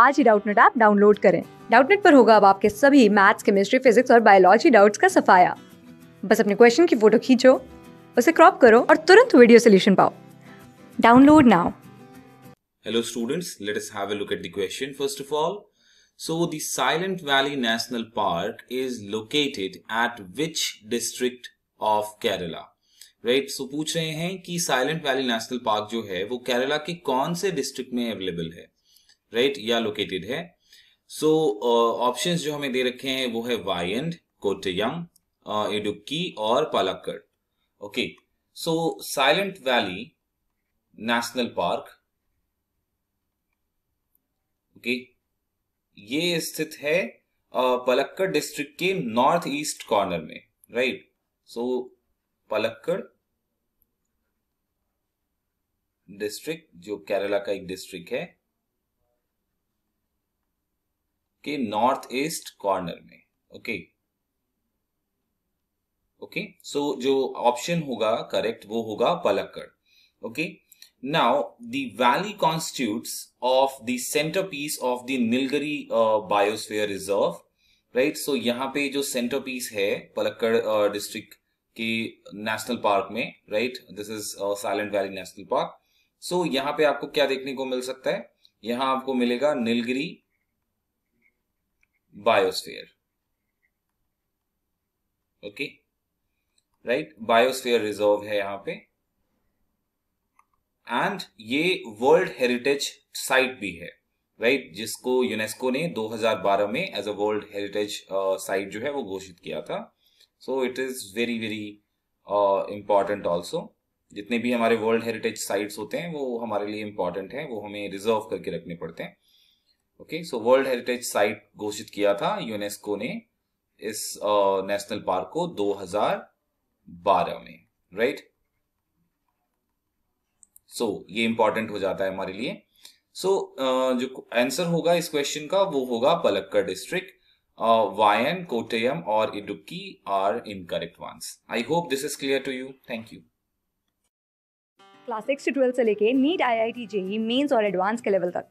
आज ही Doubtnut app download करें डाउटनेट पर होगा अब आपके सभी मैथ्स केमिस्ट्री फिजिक्स और बायोलॉजी डाउट्स का सफाया बस अपने क्वेश्चन की फोटो खींचो उसे क्रॉप करो और तुरंत वीडियो सोल्यूशन पाओ download now hello students let us have a look at the question first of all so the silent valley national park is located at which district of Kerala right so पूछ रहे हैं कि silent valley national park जो है वो केरला के कौन से डिस्ट्रिक्ट में अवेलेबल है राइट right? या लोकेटेड है सो so, ऑप्शन uh, जो हमें दे रखे हैं वो है वायंड कोटयम इडुक्की और Palakkad okay so silent valley national park okay ये स्थित है पलक्कड़ uh, डिस्ट्रिक्ट के नॉर्थ ईस्ट कॉर्नर में राइट सो पलक्कड़ डिस्ट्रिक्ट जो केरला का एक डिस्ट्रिक्ट है के नॉर्थ ईस्ट कॉर्नर में ओके ओके सो जो ऑप्शन होगा करेक्ट वो होगा Palakkad okay now the valley constitutes of the centrepiece of the Nilgiri biosphere reserve right so यहाँ पे जो सेंटर पीस है पलक्कड़ डिस्ट्रिक्ट uh, के नेशनल पार्क में right this is silent valley national park so यहाँ पे आपको क्या देखने को मिल सकता है यहां आपको मिलेगा Nilgiri biosphere okay right biosphere reserve है यहां पे एंड ये वर्ल्ड हेरिटेज साइट भी है राइट right? जिसको यूनेस्को ने 2012 में as a world heritage site जो है वो घोषित किया था so it is very very important also जितने भी हमारे वर्ल्ड हेरिटेज साइट्स होते हैं वो हमारे लिए इंपॉर्टेंट हैं वो हमें रिजर्व करके रखने पड़ते हैं okay so world heritage site घोषित किया था यूनेस्को ने इस नेशनल पार्क को 2012 में राइट सो so, ये इंपॉर्टेंट हो जाता है हमारे लिए सो so, uh, जो आंसर होगा इस क्वेश्चन का वो होगा पलक्कड़ डिस्ट्रिक्ट वायन कोटेयम और Idukki are incorrect once I hope this is clear to you thank you class six से से लेके NEET I I T JEE mains और एडवांस के लेवल तक